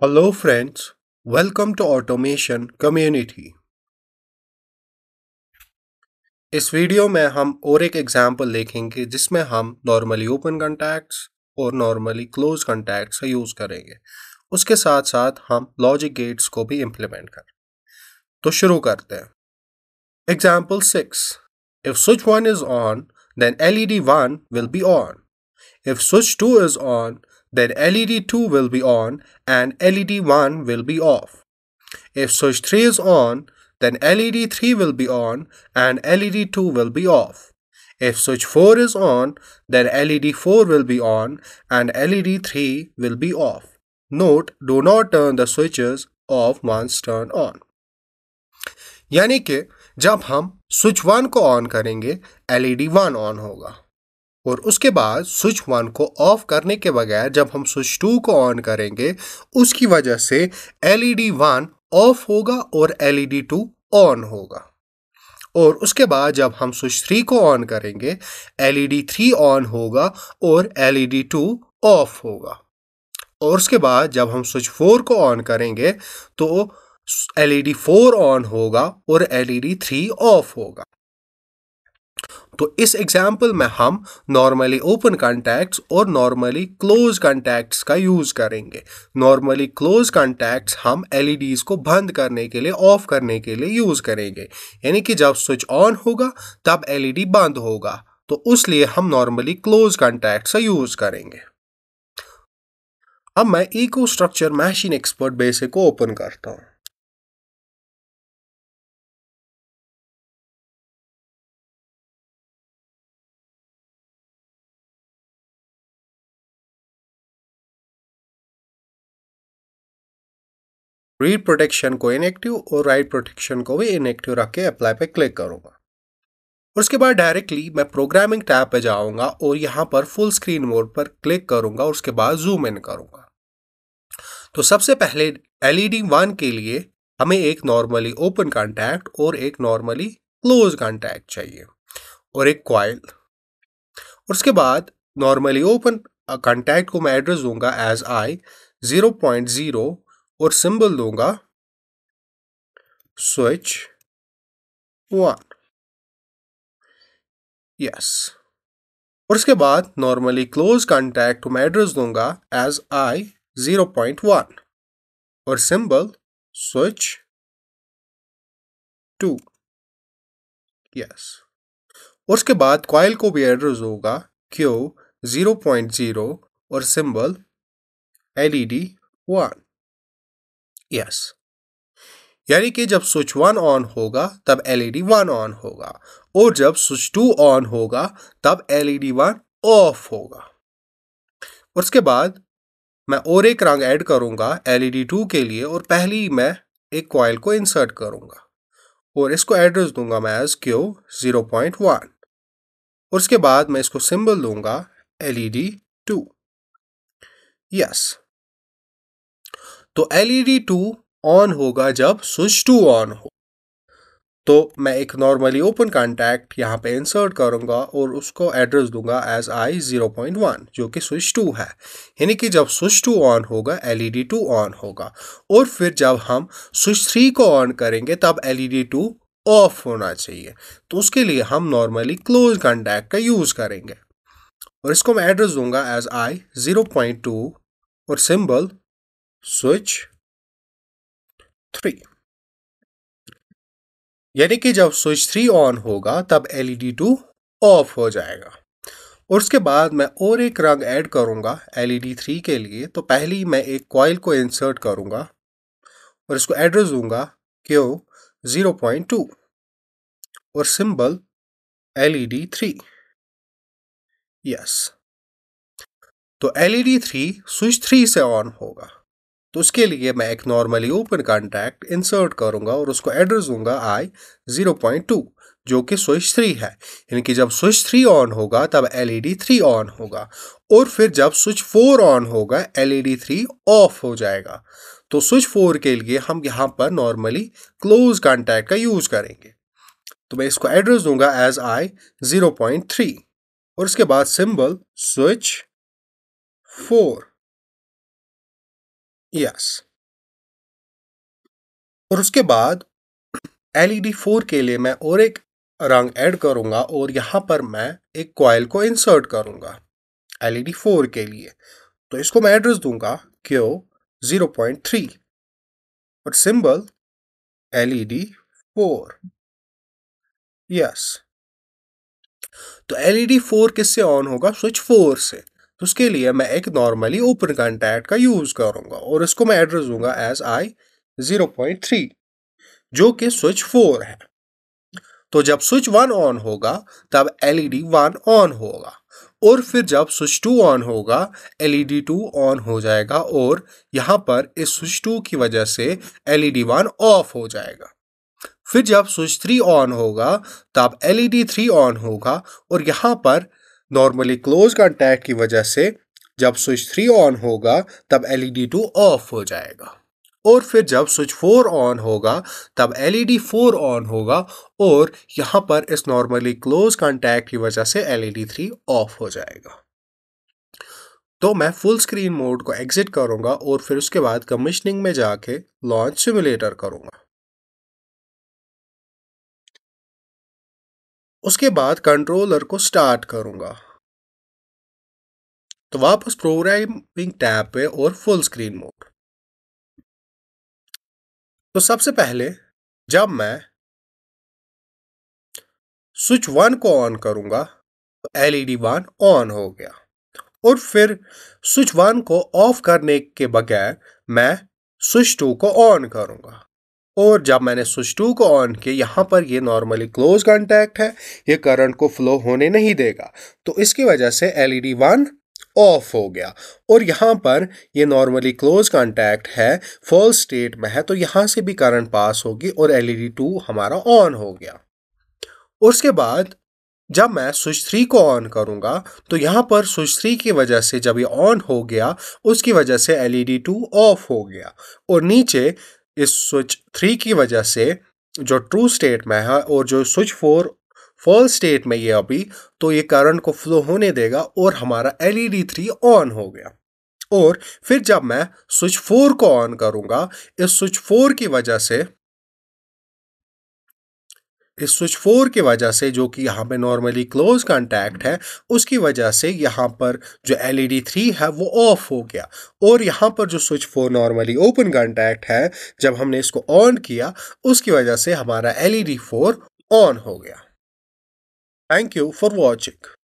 Hello friends, welcome to Automation Community. इस video में हम और एक एग्जाम्पल देखेंगे जिसमें हम नॉर्मली ओपन कॉन्टैक्ट्स और नॉर्मली क्लोज का यूज़ करेंगे उसके साथ साथ हम लॉजिक गेट्स को भी इम्प्लीमेंट करें Example six: If switch one is on, then LED one will be on. If switch two is on, then LED 2 will be on and LED 1 will be off. If switch 3 is on, then LED 3 will be on and LED 2 will be off. If switch 4 is on, then LED 4 will be on and LED 3 will be off. Note, do not turn the switches off once turned on. यानी कि जब हम switch one को on करेंगे LED e one on होगा और उसके बाद स्विच वन को ऑफ करने के बगैर जब हम स्विच टू को ऑन करेंगे उसकी वजह से एलईडी e वन ऑफ होगा और एलईडी e टू ऑन होगा और उसके बाद जब हम स्विच थ्री को ऑन करेंगे एलईडी थ्री ऑन होगा और एलईडी टू ऑफ होगा और उसके बाद जब हम स्विच फोर को ऑन करेंगे तो L E D four on होगा और L E D three off होगा तो इस एग्जाम्पल में हम नॉर्मली ओपन कॉन्टैक्ट्स और नॉर्मली क्लोज कॉन्टैक्ट्स का यूज़ करेंगे नॉर्मली क्लोज कॉन्टैक्ट्स हम एलईडीज को बंद करने के लिए ऑफ करने के लिए यूज़ करेंगे यानी कि जब स्विच ऑन होगा तब एलईडी बंद होगा तो उस लिए हम नॉर्मली क्लोज कॉन्टैक्ट्स का यूज़ करेंगे अब मैं EcoStruxure Machine Expert Basic को ओपन करता हूँ रीड प्रोटेक्शन को इनएक्टिव और राइट प्रोटेक्शन को भी इनएक्टिव रख के अप्लाई पे क्लिक और उसके बाद डायरेक्टली मैं प्रोग्रामिंग टैब पे जाऊँगा और यहाँ पर फुल स्क्रीन मोड पर क्लिक करूंगा और उसके बाद जूम इन करूँगा तो सबसे पहले एल ई वन के लिए हमें एक नॉर्मली ओपन कॉन्टैक्ट और एक नॉर्मली क्लोज कॉन्टैक्ट चाहिए और एक क्वाइल उसके बाद नॉर्मली ओपन कॉन्टैक्ट को मैं एड्रेस दूंगा as I zero point zero और सिंबल दूंगा स्विच वन यस और उसके बाद नॉर्मली क्लोज कॉन्टैक्ट में एड्रेस दूंगा as I zero point one और सिंबल स्विच टू यस और उसके बाद क्वाइल को भी एड्रेस होगा क्यू जीरो पॉइंट जीरो और symbol LED one e yes यानी कि जब स्विच वन ऑन होगा तब एलईडी e वन ऑन होगा और जब स्विच टू ऑन होगा तब एलईडी e वन ऑफ होगा उसके बाद मैं और एक रंग ऐड करूंगा एलईडी e टू के लिए और पहले ही मैं एक कॉयल को इंसर्ट करूंगा और इसको एड्रेस दूंगा मैं as Q zero point one और उसके बाद मैं इसको सिंबल दूंगा एलईडी टू यस तो एलईडी टू ऑन होगा जब स्विच टू ऑन हो तो मैं एक नॉर्मली ओपन कॉन्टैक्ट यहाँ पे इंसर्ट करूँगा और उसको एड्रेस दूंगा as I zero point one जो कि स्विच टू है यानी कि जब स्विच टू ऑन होगा एलईडी टू ऑन होगा और फिर जब हम स्विच थ्री को ऑन करेंगे तब एलईडी टू ऑफ होना चाहिए तो उसके लिए हम नॉर्मली क्लोज कॉन्टैक्ट का यूज़ करेंगे और इसको मैं एड्रेस दूंगा as I zero point two और सिंबल स्विच थ्री यानी कि जब स्विच थ्री ऑन होगा तब एलईडी टू ऑफ हो जाएगा और उसके बाद मैं और एक रंग ऐड करूंगा एलईडी थ्री e के लिए तो पहली मैं एक कॉयल को इंसर्ट करूंगा और इसको एड्रेस दूंगा क्यों ज़ीरो पॉइंट टू और सिंबल एलईडी थ्री यस तो एलईडी थ्री स्विच थ्री से ऑन होगा उसके लिए मैं एक नॉर्मली ओपन कॉन्टैक्ट इंसर्ट करूंगा और उसको एड्रेस दूंगा आई ज़ीरो पॉइंट टू जो कि स्विच थ्री है यानी कि जब स्विच थ्री ऑन होगा तब एलईडी थ्री ऑन होगा और फिर जब स्विच फोर ऑन होगा एलईडी थ्री ऑफ हो जाएगा तो स्विच फोर के लिए हम यहाँ पर नॉर्मली क्लोज कॉन्टैक्ट का यूज़ करेंगे तो मैं इसको एड्रेस दूंगा as I zero point three और उसके बाद सिंबल स्विच फोर यस और उसके बाद एलईडी फोर e के लिए मैं और एक रंग ऐड करूंगा और यहां पर मैं एक कॉयल को इंसर्ट करूंगा एलईडी फोर e के लिए तो इसको मैं एड्रेस दूंगा क्यों जीरो पॉइंट थ्री और सिंबल एलईडी फोर यस तो एलईडी फोर e किससे ऑन होगा स्विच फोर से तो उसके लिए मैं एक नॉर्मली ओपन कॉन्टैक्ट का यूज़ करूँगा और इसको मैं एड्रेस दूंगा as I zero point three जो कि स्विच फोर है तो जब स्विच वन ऑन होगा तब एलईडी वन ऑन होगा और फिर जब स्विच टू ऑन होगा एलईडी टू ऑन हो जाएगा और यहाँ पर इस स्विच टू की वजह से एलईडी वन ऑफ हो जाएगा फिर जब स्विच थ्री ऑन होगा तब एलईडी थ्री ऑन होगा और यहाँ पर नॉर्मली क्लोज कॉन्टैक्ट की वजह से जब स्विच थ्री ऑन होगा तब एल डी टू ऑफ हो जाएगा और फिर जब स्विच फोर ऑन होगा तब L E D four on होगा और यहाँ पर इस नॉर्मली क्लोज कॉन्टैक्ट की वजह से L E D three off हो जाएगा तो मैं फुल स्क्रीन मोड को एग्जिट करूँगा और फिर उसके बाद कमिश्निंग में जाके लॉन्च सिमुलेटर करूँगा उसके बाद कंट्रोलर को स्टार्ट करूंगा तो वापस प्रोग्रामिंग टैब पे और फुल स्क्रीन मोड तो सबसे पहले जब मैं स्विच वन को ऑन करूंगा तो एलईडी वन ऑन हो गया और फिर स्विच वन को ऑफ करने के बगैर मैं स्विच टू को ऑन करूंगा और जब मैंने स्विच टू को ऑन किया यहाँ पर ये नॉर्मली क्लोज कॉन्टैक्ट है ये करंट को फ्लो होने नहीं देगा तो इसकी वजह से L E D one off हो गया और यहाँ पर ये नॉर्मली क्लोज कॉन्टैक्ट है फॉल स्टेट में है तो यहाँ से भी करंट पास होगी और एल ई डी टू हमारा ऑन हो गया उसके बाद जब मैं स्विच थ्री को ऑन करूँगा तो यहाँ पर स्विच थ्री की वजह से जब ये ऑन हो गया उसकी वजह से L E D two off हो गया और नीचे इस स्विच थ्री की वजह से जो ट्रू स्टेट में है और जो स्विच फोर फॉल स्टेट में ये अभी तो ये करंट को फ्लो होने देगा और हमारा L E D three on हो गया और फिर जब मैं स्विच फोर को ऑन करूँगा इस स्विच फोर की वजह से इस स्विच फोर की वजह से जो कि यहाँ पे नॉर्मली क्लोज कांटेक्ट है उसकी वजह से यहाँ पर जो एल ई डी थ्री है वो ऑफ हो गया और यहाँ पर जो switch four normally open contact है जब हमने इसको ऑन किया उसकी वजह से हमारा L E D four on हो गया थैंक यू फॉर वॉचिंग